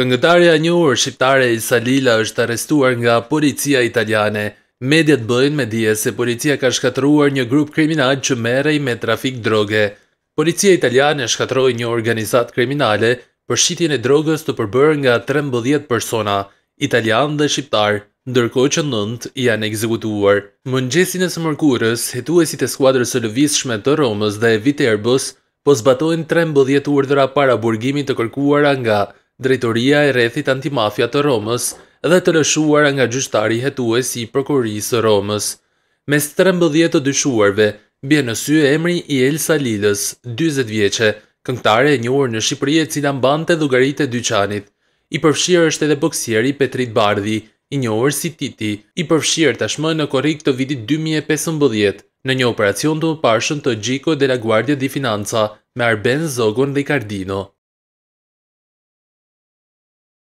Këngëtarja e urë, shqiptare i Salila është arrestuar nga policia italiane. Mediat bëjnë me dije se policia ka shkatruar një grup kriminal që merej me trafik droge. Policia italiane shkatroj një organizat kriminale për shqitjen e drogës të përbërë nga 13 persona, italian dhe shqiptar, ndërko që nëndë janë ekzekutuar. Mëngjesin e së mërkurës, hetuesit e skuadrës së lëvishme të Romës dhe Viterbës po zbatojnë 13 urdhra para burgimit të kërkuara nga drejtoria e rethit antimafia të Romës dhe të lëshuar nga gjyshtari e si prokurisë Romës. Mes 13 të dyshuarve, bje në sy e emri i Elsa Lillës, 20 vjeqe, këngtare e njohur në Shqipëri e cila mban dhugarit e dyqanit. I përfshirë është edhe boksieri Petrit Bardhi, i njohur si Titi, i përfshirë tashmë në korik të vitit 2015, në një operacion të më të Gjiko dhe la Guardia di Financa me Arben Zogon dhe Cardino.